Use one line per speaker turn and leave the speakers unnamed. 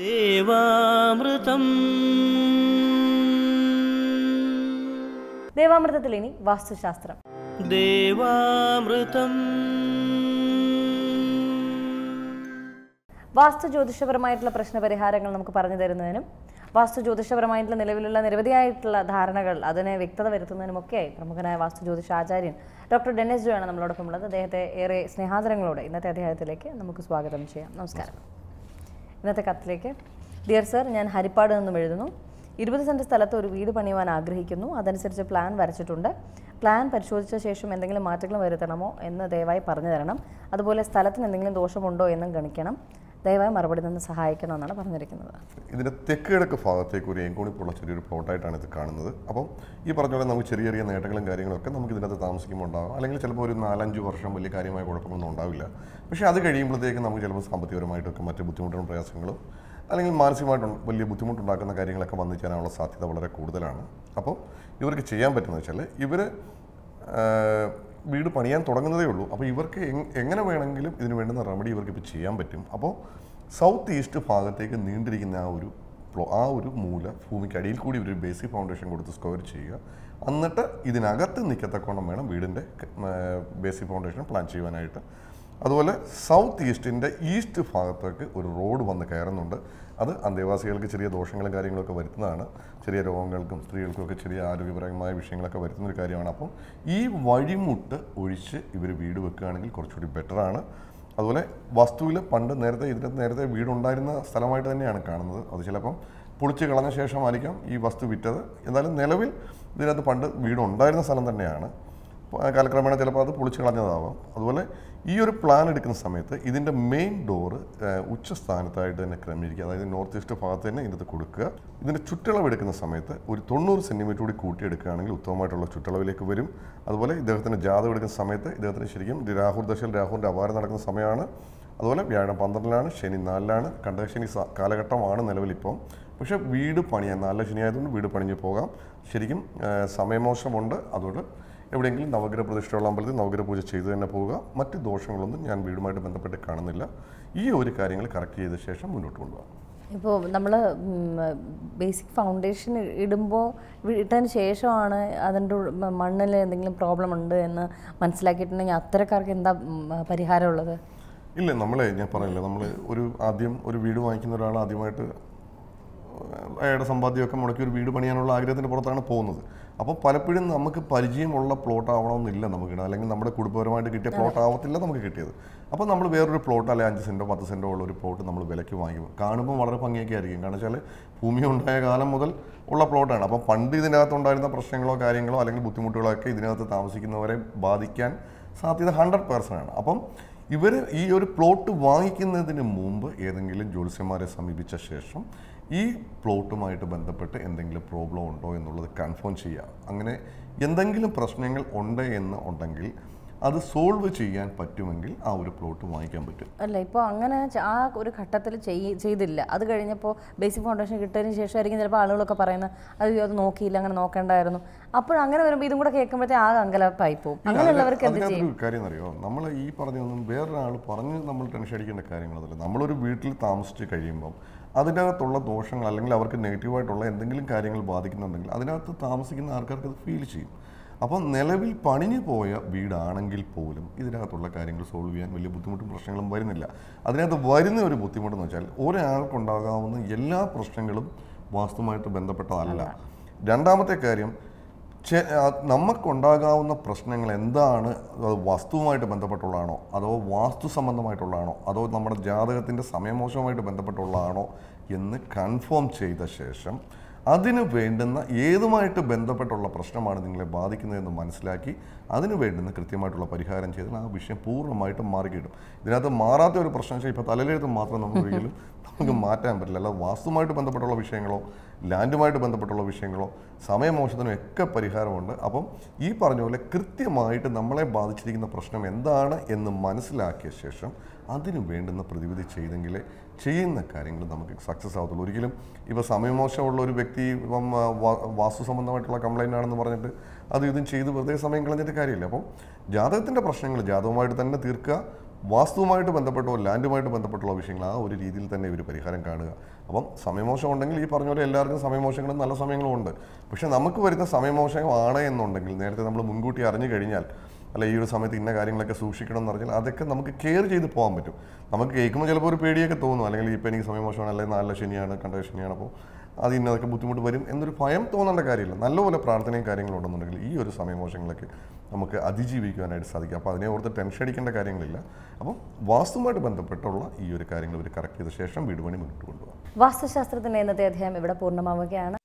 ദേവാമൃതം ദേവാമൃതത്തിൽ ഇനി വാസ്തുശാസ്ത്രം ദേവാമൃതം വാസ്തു ജ്യോതിഷപരമായിട്ടുള്ള പ്രശ്നപരിഹാരങ്ങൾ നമുക്ക് പറഞ്ഞു തരുന്നതിനും വാസ്തു ജ്യോതിഷപരമായിട്ടുള്ള നിലവിലുള്ള നിരവധിയായിട്ടുള്ള ധാരണകൾ അതിനെ വ്യക്തത വരുത്തുന്നതിനുമൊക്കെയായി പ്രമുഖനായ വാസ്തു ജ്യോതിഷ ആചാര്യൻ ഡോക്ടർ ഡെന്നിസ് ജോ ആണ് നമ്മളോടൊപ്പം ഉള്ളത് അദ്ദേഹത്തെ ഏറെ സ്നേഹാദരങ്ങളോടെ ഇന്നത്തെ അദ്ദേഹത്തിലേക്ക് നമുക്ക് സ്വാഗതം ചെയ്യാം നമസ്കാരം ഇന്നത്തെ കത്തിലേക്ക് ഡിയർ സർ ഞാൻ ഹരിപ്പാട് നിന്നും എഴുതുന്നു ഇരുപത് സെൻറ്റ് സ്ഥലത്ത് ഒരു വീട് പണിയുവാൻ ആഗ്രഹിക്കുന്നു അതനുസരിച്ച് പ്ലാൻ വരച്ചിട്ടുണ്ട് പ്ലാൻ പരിശോധിച്ച ശേഷം എന്തെങ്കിലും മാറ്റങ്ങൾ വരുത്തണമോ എന്ന് ദയവായി പറഞ്ഞു തരണം അതുപോലെ സ്ഥലത്തിന് എന്തെങ്കിലും ദോഷമുണ്ടോ എന്നും ഗണിക്കണം ദയവായി മറുപടി നിന്ന് സഹായിക്കണമെന്നാണ് പറഞ്ഞിരിക്കുന്നത്
ഇതിൻ്റെ തെക്ക് കിഴക്ക് ഭാഗത്തേക്ക് ഒരു ഏങ്കോണിപ്പുള്ള ചെറിയൊരു പ്ലോട്ടായിട്ടാണ് ഇത് കാണുന്നത് അപ്പം ഈ പറഞ്ഞ പോലെ നമുക്ക് ചെറിയ ചെറിയ നേട്ടങ്ങളും കാര്യങ്ങളൊക്കെ നമുക്ക് ഇതിനകത്ത് താമസിക്കുമ്പോൾ ഉണ്ടാകും അല്ലെങ്കിൽ ചിലപ്പോൾ ഒരു നാലഞ്ച് വർഷം വലിയ കാര്യമായ കുഴപ്പങ്ങളൊന്നും ഉണ്ടാവില്ല പക്ഷേ അത് കഴിയുമ്പോഴത്തേക്കും നമുക്ക് ചിലപ്പോൾ സാമ്പത്തികപരമായിട്ടൊക്കെ മറ്റ് ബുദ്ധിമുട്ടും പ്രയാസങ്ങളും അല്ലെങ്കിൽ മാനസികമായിട്ട് വലിയ ബുദ്ധിമുട്ടുണ്ടാക്കുന്ന കാര്യങ്ങളൊക്കെ വന്നു ചേരാനുള്ള സാധ്യത വളരെ കൂടുതലാണ് അപ്പോൾ ഇവർക്ക് ചെയ്യാൻ പറ്റുന്നത് വെച്ചാൽ ഇവർ വീട് പണിയാൻ തുടങ്ങുന്നതേ ഉള്ളൂ അപ്പോൾ ഇവർക്ക് എങ്ങനെ വേണമെങ്കിലും ഇതിന് വേണ്ടുന്ന റെമഡി ഇവർക്ക് ഇപ്പോൾ ചെയ്യാൻ പറ്റും അപ്പോൾ സൗത്ത് ഈസ്റ്റ് ഭാഗത്തേക്ക് നീണ്ടിരിക്കുന്ന ആ ഒരു ആ ഒരു മൂല ഭൂമിക്കടിയിൽ കൂടി ഒരു ബേസിക് ഫൗണ്ടേഷൻ കൊടുത്ത് സ്ക്വയർ ചെയ്യുക എന്നിട്ട് ഇതിനകത്ത് നിൽക്കത്തക്കോണം വേണം വീടിൻ്റെ ബേസിക് ഫൗണ്ടേഷൻ പ്ലാൻ ചെയ്യുവാനായിട്ട് അതുപോലെ സൗത്ത് ഈസ്റ്റിൻ്റെ ഈസ്റ്റ് ഭാഗത്തേക്ക് ഒരു റോഡ് വന്ന് കയറുന്നുണ്ട് അത് അന്തേവാസികൾക്ക് ചെറിയ ദോഷങ്ങളും കാര്യങ്ങളൊക്കെ വരുത്തുന്നതാണ് ചെറിയ രോഗങ്ങൾക്കും സ്ത്രീകൾക്കും ഒക്കെ ചെറിയ ആരോഗ്യപരമായ വിഷയങ്ങളൊക്കെ വരുത്തുന്ന ഒരു കാര്യമാണ് അപ്പം ഈ വഴിമുട്ട് ഒഴിച്ച് ഇവർ വീട് വെക്കുകയാണെങ്കിൽ കുറച്ചുകൂടി ബെറ്ററാണ് അതുപോലെ വസ്തുവിൽ പണ്ട് നേരത്തെ ഇതിനകത്ത് നേരത്തെ വീടുണ്ടായിരുന്ന സ്ഥലമായിട്ട് തന്നെയാണ് കാണുന്നത് അത് ചിലപ്പം പൊളിച്ച് കളഞ്ഞ ശേഷമായിരിക്കാം ഈ വസ്തു വിറ്റത് എന്നാലും നിലവിൽ ഇതിനകത്ത് പണ്ട് വീടുണ്ടായിരുന്ന സ്ഥലം തന്നെയാണ് കാലക്രമേണ ചിലപ്പോൾ അത് പൊളിച്ച് കളഞ്ഞതാവാം അതുപോലെ ഈ ഒരു പ്ലാൻ എടുക്കുന്ന സമയത്ത് ഇതിൻ്റെ മെയിൻ ഡോറ് ഉച്ചസ്ഥാനത്തായിട്ട് തന്നെ ക്രമീകരിക്കുക അതായത് നോർത്ത് ഈസ്റ്റ് ഭാഗത്ത് തന്നെ ഇതിനകത്ത് കൊടുക്കുക ഇതിൻ്റെ ചുറ്റളവ് എടുക്കുന്ന സമയത്ത് ഒരു തൊണ്ണൂറ് സെൻറ്റിമീറ്റർ കൂടി കൂട്ടി എടുക്കുകയാണെങ്കിൽ ഉത്തമമായിട്ടുള്ള ചുറ്റളവിലേക്ക് വരും അതുപോലെ ഇദ്ദേഹത്തിൻ്റെ ജാതം എടുക്കുന്ന സമയത്ത് ഇദ്ദേഹത്തിന് ശരിക്കും രാഹുൽ ദശയിൽ രാഹുലിൻ്റെ അപാരം നടക്കുന്ന സമയമാണ് അതുപോലെ വ്യാഴം പന്ത്രണ്ടിലാണ് ശനി നാലിലാണ് കണ്ടകശനി കാലഘട്ടമാണ് നിലവിലിപ്പം പക്ഷേ വീട് പണിയാൻ നല്ല ശനിയായതുകൊണ്ട് വീട് പണിഞ്ഞ് പോകാം ശരിക്കും സമയമോശമുണ്ട് അതുകൊണ്ട് എവിടെയെങ്കിലും നവഗ്രഹ പ്രതിഷ്ഠയുള്ള അമ്പലത്തിൽ നവഗ്രഹ പൂജ ചെയ്തു തന്നെ പോവുക മറ്റ് ദോഷങ്ങളൊന്നും ഞാൻ വീടുമായിട്ട് ബന്ധപ്പെട്ട് കാണുന്നില്ല ഈ ഒരു കാര്യങ്ങൾ കറക്റ്റ് ചെയ്ത ശേഷം മുന്നോട്ട് കൊണ്ടുപോകാം
ഇപ്പോൾ നമ്മൾ ബേസിക് ഫൗണ്ടേഷൻ ഇടുമ്പോൾ ഇട്ടതിന് ശേഷമാണ് അതിൻ്റെ മണ്ണിൽ എന്തെങ്കിലും പ്രോബ്ലം ഉണ്ട് എന്ന് മനസ്സിലാക്കിയിട്ടുണ്ടെങ്കിൽ അത്തരക്കാർക്ക് എന്താ പരിഹാരമുള്ളത്
ഇല്ല നമ്മളെ ഞാൻ പറഞ്ഞില്ല നമ്മൾ ഒരു ആദ്യം ഒരു വീട് വാങ്ങിക്കുന്ന ഒരാൾ ആദ്യമായിട്ട് അയാളുടെ സമ്പാദ്യമൊക്കെ മുടക്കി ഒരു വീട് പണിയാനുള്ള ആഗ്രഹത്തിൻ്റെ പുറത്താണ് പോകുന്നത് അപ്പോൾ പലപ്പോഴും നമുക്ക് പരിചയമുള്ള പ്ലോട്ട് ആവണമെന്നില്ല നമുക്ക് അല്ലെങ്കിൽ നമ്മുടെ കുടുംബപരമായിട്ട് കിട്ടിയ പ്ലോട്ട് ആവത്തില്ല നമുക്ക് കിട്ടിയത് അപ്പോൾ നമ്മൾ വേറൊരു പ്ലോട്ട് അല്ലെങ്കിൽ അഞ്ച് സെൻറ്റോ പത്ത് സെൻറ്റോ ഉള്ള ഒരു പ്ലോട്ട് നമ്മൾ വിലയ്ക്ക് വാങ്ങിക്കും കാണുമ്പോൾ വളരെ ഭംഗിയൊക്കെ ആയിരിക്കും കാരണം വെച്ചാൽ ഭൂമി ഉണ്ടായ കാലം മുതൽ ഉള്ള പ്ലോട്ടാണ് അപ്പോൾ പണ്ട് ഉണ്ടായിരുന്ന പ്രശ്നങ്ങളോ കാര്യങ്ങളോ അല്ലെങ്കിൽ ബുദ്ധിമുട്ടുകളോ ഒക്കെ ഇതിനകത്ത് താമസിക്കുന്നവരെ ബാധിക്കാൻ സാധ്യത ഹൺഡ്രഡ് പേഴ്സൺ ആണ് അപ്പം ഇവർ ഈ ഒരു പ്ലോട്ട് വാങ്ങിക്കുന്നതിന് മുമ്പ് ഏതെങ്കിലും ജ്യോത്സ്യന്മാരെ സമീപിച്ച ശേഷം ഈ പ്ലോട്ടുമായിട്ട് ബന്ധപ്പെട്ട് എന്തെങ്കിലും പ്രോബ്ലം ഉണ്ടോ എന്നുള്ളത് കൺഫേം ചെയ്യുക അങ്ങനെ എന്തെങ്കിലും പ്രശ്നങ്ങൾ ഉണ്ട് എന്ന് ഉണ്ടെങ്കിൽ അത് സോൾവ് ചെയ്യാൻ പറ്റുമെങ്കിൽ ആ ഒരു പ്ലോട്ട് വാങ്ങിക്കാൻ പറ്റും
അല്ല ഇപ്പോൾ അങ്ങനെ ആ ഒരു ഘട്ടത്തിൽ ചെയ്തില്ല അത് കഴിഞ്ഞപ്പോൾ ബേസിക് ഫൗണ്ടേഷൻ കിട്ടിയതിന് ശേഷമായിരിക്കും ചിലപ്പോൾ ആളുകളൊക്കെ പറയുന്നത് അത് അത് നോക്കിയില്ല അങ്ങനെ നോക്കേണ്ടായിരുന്നു അപ്പോൾ അങ്ങനെ വരുമ്പോൾ ഇതും കൂടെ കേൾക്കുമ്പോഴത്തേ ആ അങ്കലപ്പായി പോകും അങ്ങനെയുള്ളവർക്ക് എന്ത്
കാര്യം അറിയോ നമ്മൾ ഈ പറഞ്ഞൊന്നും വേറൊരാൾ പറഞ്ഞ് നമ്മൾ ടെൻഷൻ അടിക്കേണ്ട കാര്യങ്ങളൊന്നുമില്ല നമ്മളൊരു വീട്ടിൽ താമസിച്ച് കഴിയുമ്പം അതിനകത്തുള്ള ദോഷങ്ങൾ അല്ലെങ്കിൽ അവർക്ക് നെഗറ്റീവായിട്ടുള്ള എന്തെങ്കിലും കാര്യങ്ങൾ ബാധിക്കുന്നുണ്ടെങ്കിൽ അതിനകത്ത് താമസിക്കുന്ന ആൾക്കാർക്ക് അത് ഫീൽ ചെയ്യും അപ്പോൾ നിലവിൽ പണിഞ്ഞു പോയ വീടാണെങ്കിൽ പോലും ഇതിനകത്തുള്ള കാര്യങ്ങൾ സോൾവ് ചെയ്യാൻ വലിയ ബുദ്ധിമുട്ടും പ്രശ്നങ്ങളും വരുന്നില്ല അതിനകത്ത് വരുന്ന ഒരു ബുദ്ധിമുട്ടെന്ന് വെച്ചാൽ ഒരാൾക്കുണ്ടാകാവുന്ന എല്ലാ പ്രശ്നങ്ങളും വാസ്തുമായിട്ട് ബന്ധപ്പെട്ടതല്ല രണ്ടാമത്തെ കാര്യം നമുക്കുണ്ടാകാവുന്ന പ്രശ്നങ്ങൾ എന്താണ് വസ്തുവുമായിട്ട് ബന്ധപ്പെട്ടുള്ളതാണോ അതോ വാസ്തു സംബന്ധമായിട്ടുള്ളതാണോ അതോ നമ്മുടെ ജാതകത്തിൻ്റെ സമയമോശവുമായിട്ട് ബന്ധപ്പെട്ടുള്ളതാണോ എന്ന് കൺഫേം ചെയ്ത ശേഷം അതിന് വേണ്ടുന്ന ഏതുമായിട്ട് ബന്ധപ്പെട്ടുള്ള പ്രശ്നമാണ് നിങ്ങളെ ബാധിക്കുന്നതെന്ന് മനസ്സിലാക്കി അതിന് വേണ്ടുന്ന കൃത്യമായിട്ടുള്ള പരിഹാരം ചെയ്താൽ ആ വിഷയം പൂർണ്ണമായിട്ടും മാറിക്കിട്ടും ഇതിനകത്ത് മാറാത്ത ഒരു പ്രശ്നം വെച്ചാൽ ഇപ്പോൾ തലയിലെഴുത്ത് മാത്രം നമുക്ക് നമുക്ക് മാറ്റാൻ പറ്റില്ല അല്ലാതെ വാസ്തുമായിട്ട് ബന്ധപ്പെട്ടുള്ള വിഷയങ്ങളോ ലാൻഡുമായിട്ട് ബന്ധപ്പെട്ടുള്ള വിഷയങ്ങളോ സമയമോശത്തിനോ ഒക്കെ പരിഹാരമുണ്ട് അപ്പം ഈ പറഞ്ഞ പോലെ കൃത്യമായിട്ട് നമ്മളെ ബാധിച്ചിരിക്കുന്ന പ്രശ്നം എന്താണ് എന്ന് മനസ്സിലാക്കിയ ശേഷം അതിന് വേണ്ടുന്ന പ്രതിവിധി ചെയ്തെങ്കിലേ ചെയ്യുന്ന കാര്യങ്ങൾ നമുക്ക് സക്സസ് ആവത്തുള്ളൂ ഒരിക്കലും ഇപ്പോൾ സമയമോശമുള്ള ഒരു വ്യക്തി ഇപ്പം വാസ്തു സംബന്ധമായിട്ടുള്ള കംപ്ലൈൻ്റ് ആണെന്ന് പറഞ്ഞിട്ട് അത് ഇതും ചെയ്ത് വെറുതെ സമയം കളഞ്ഞിട്ട് കാര്യമില്ല അപ്പം ജാതകത്തിൻ്റെ പ്രശ്നങ്ങൾ ജാതകമായിട്ട് തന്നെ തീർക്കുക വാസ്തുവുമായിട്ട് ബന്ധപ്പെട്ടോ ലാൻഡുമായിട്ട് ബന്ധപ്പെട്ടുള്ള വിഷയങ്ങൾ ആ ഒരു രീതിയിൽ തന്നെ ഇവർ പരിഹാരം കാണുക അപ്പം സമയമോശം ഉണ്ടെങ്കിൽ ഈ പറഞ്ഞ പോലെ എല്ലാവർക്കും സമയമോശങ്ങളും നല്ല സമയങ്ങളും ഉണ്ട് പക്ഷേ നമുക്ക് വരുന്ന സമയമോശമാണ് എന്നുണ്ടെങ്കിൽ നേരത്തെ നമ്മൾ മുൻകൂട്ടി അറിഞ്ഞു കഴിഞ്ഞാൽ അല്ല ഈ ഒരു സമയത്ത് ഇന്ന കാര്യങ്ങളൊക്കെ സൂക്ഷിക്കണം എന്ന് പറഞ്ഞാൽ അതൊക്കെ നമുക്ക് കെയർ ചെയ്ത് പോകാൻ പറ്റും നമുക്ക് കേൾക്കുമ്പോൾ ചിലപ്പോൾ ഒരു പേടിയൊക്കെ തോന്നും അല്ലെങ്കിൽ ഇപ്പം എനിക്ക് സമയം മോശമാണ് അല്ലെങ്കിൽ നല്ല ശനിയാണ് കണ്ട ശനിയാണ് അപ്പോൾ അത് ഇന്നതൊക്കെ ബുദ്ധിമുട്ട് വരും എന്നൊരു ഭയം തോന്നേണ്ട കാര്യമില്ല നല്ലപോലെ പ്രാർത്ഥനയും കാര്യങ്ങളും ഉണ്ടെന്നുണ്ടെങ്കിൽ ഈ ഒരു സമയമോശങ്ങളൊക്കെ നമുക്ക് അതിജീവിക്കുവാനായിട്ട് സാധിക്കും അപ്പോൾ അതിനെ ഓർത്ത് ടെൻഷൻ അടിക്കേണ്ട കാര്യങ്ങളില്ല അപ്പോൾ വാസ്തുവുമായിട്ട് ബന്ധപ്പെട്ടുള്ള ഈ ഒരു കാര്യങ്ങൾ ഇവർ കറക്റ്റ് ചെയ്ത ശേഷം വീടുപണി മുന്നോട്ട് കൊണ്ടുപോകാം
വാസ്തുശാസ്ത്രത്തിൻ്റെ ഇന്നത്തെ അധ്യായം ഇവിടെ പൂർണ്ണമാവുകയാണ്